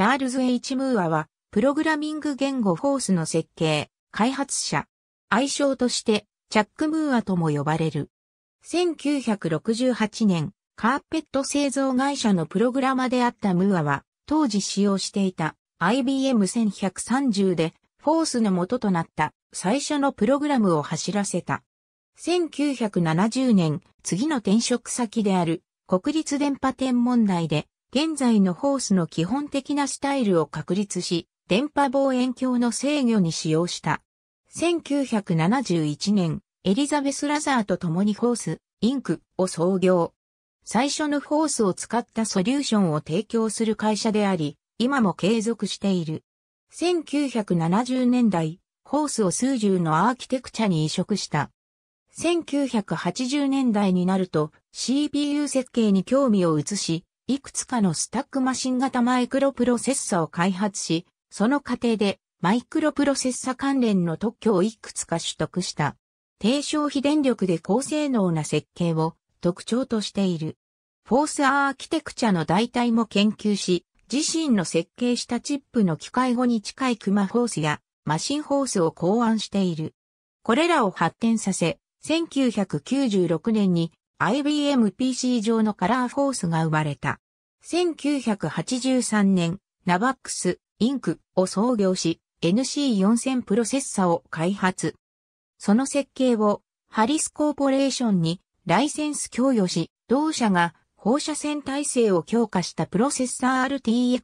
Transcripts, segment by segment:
チャールズ・ H・ ムーアは、プログラミング言語フォースの設計、開発者。愛称として、チャック・ムーアとも呼ばれる。1968年、カーペット製造会社のプログラマであったムーアは、当時使用していた IBM 1130で、フォースの元となった最初のプログラムを走らせた。1970年、次の転職先である国立電波天文台で現在のホースの基本的なスタイルを確立し、電波望遠鏡の制御に使用した。1971年、エリザベス・ラザーと共にホース、インクを創業。最初のホースを使ったソリューションを提供する会社であり、今も継続している。1970年代、ホースを数十のアーキテクチャに移植した。1980年代になると CPU 設計に興味を移し、いくつかのスタックマシン型マイクロプロセッサを開発し、その過程でマイクロプロセッサ関連の特許をいくつか取得した。低消費電力で高性能な設計を特徴としている。フォースアーキテクチャの代替も研究し、自身の設計したチップの機械語に近いクマホースやマシンホースを考案している。これらを発展させ、1996年に IBM PC 上のカラーフォースが生まれた。1983年、ナバックス、インクを創業し、NC4000 プロセッサを開発。その設計をハリスコーポレーションにライセンス供与し、同社が放射線耐性を強化したプロセッサー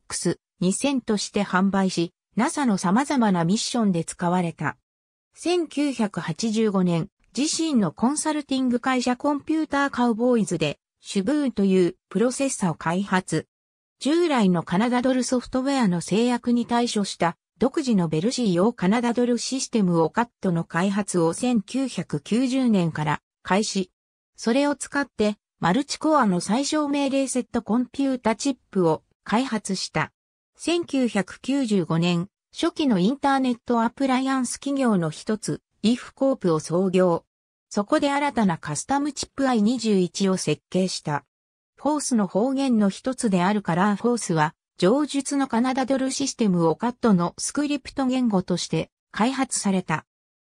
RTX2000 として販売し、NASA の様々なミッションで使われた。1985年、自身のコンサルティング会社コンピューターカウボーイズで、シュブーンというプロセッサを開発。従来のカナダドルソフトウェアの制約に対処した独自のベルシー用カナダドルシステムをカットの開発を1990年から開始。それを使ってマルチコアの最小命令セットコンピュータチップを開発した。1995年、初期のインターネットアプライアンス企業の一つ、イフコープを創業。そこで新たなカスタムチップ i21 を設計した。フォースの方言の一つであるカラーフォースは、上述のカナダドルシステムをカットのスクリプト言語として開発された。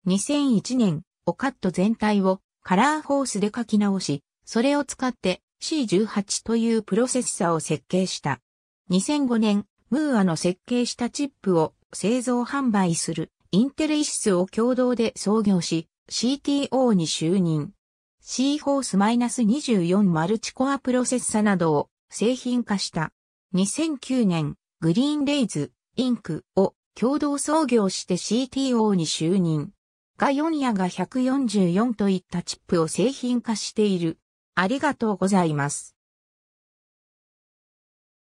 2001年、オカット全体をカラーフォースで書き直し、それを使って C18 というプロセッサーを設計した。2005年、ムーアの設計したチップを製造販売する。インテレイシスを共同で創業し、CTO に就任。シーホース -24 マルチコアプロセッサなどを製品化した。2009年、グリーンレイズ、インクを共同創業して CTO に就任。ガヨンヤが144といったチップを製品化している。ありがとうございます。